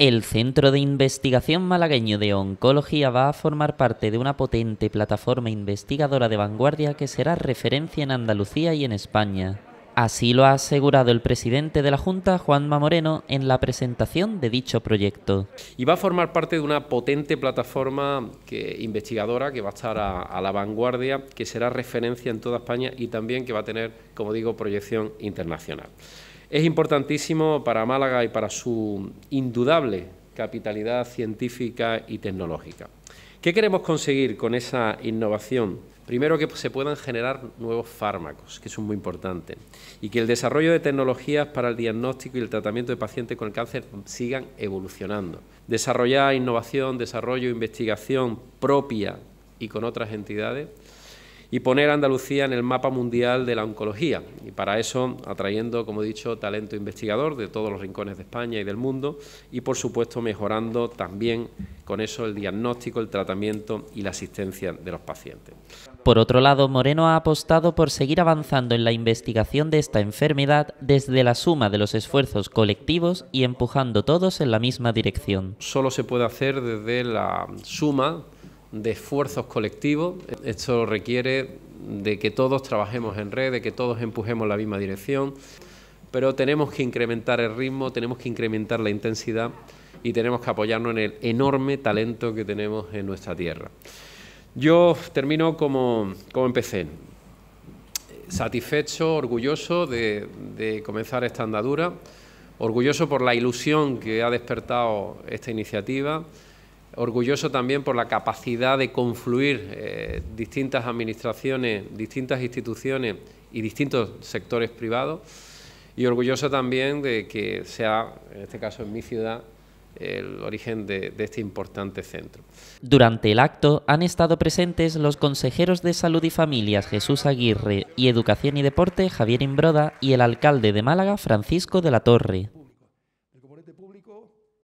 El Centro de Investigación Malagueño de Oncología va a formar parte de una potente plataforma investigadora de vanguardia que será referencia en Andalucía y en España. Así lo ha asegurado el presidente de la Junta, Juanma Moreno, en la presentación de dicho proyecto. Y va a formar parte de una potente plataforma investigadora que va a estar a, la vanguardia, que será referencia en toda España y también que va a tener, como digo, proyección internacional es importantísimo para Málaga y para su indudable capitalidad científica y tecnológica. ¿Qué queremos conseguir con esa innovación? Primero, que se puedan generar nuevos fármacos, que eso es muy importante, y que el desarrollo de tecnologías para el diagnóstico y el tratamiento de pacientes con el cáncer sigan evolucionando. Desarrollar innovación, desarrollo, investigación propia y con otras entidades, y poner a Andalucía en el mapa mundial de la oncología, para eso atrayendo, como he dicho, talento investigador de todos los rincones de España y del mundo y, por supuesto, mejorando también con eso el diagnóstico, el tratamiento y la asistencia de los pacientes. Por otro lado, Moreno ha apostado por seguir avanzando en la investigación de esta enfermedad desde la suma de los esfuerzos colectivos y empujando todos en la misma dirección. Solo se puede hacer desde la suma de esfuerzos colectivos. Esto requiere de que todos trabajemos en red, de que todos empujemos la misma dirección, pero tenemos que incrementar el ritmo, tenemos que incrementar la intensidad y tenemos que apoyarnos en el enorme talento que tenemos en nuestra tierra. Yo termino como, empecé, satisfecho, orgulloso de, de comenzar esta andadura, orgulloso por la ilusión que ha despertado esta iniciativa, orgulloso también por la capacidad de confluir eh, distintas administraciones, distintas instituciones y distintos sectores privados y orgulloso también de que sea, en este caso en mi ciudad, el origen de, de, este importante centro. Durante el acto han estado presentes los consejeros de Salud y Familias Jesús Aguirre y Educación y Deporte Javier Imbroda y el alcalde de Málaga Francisco de la Torre.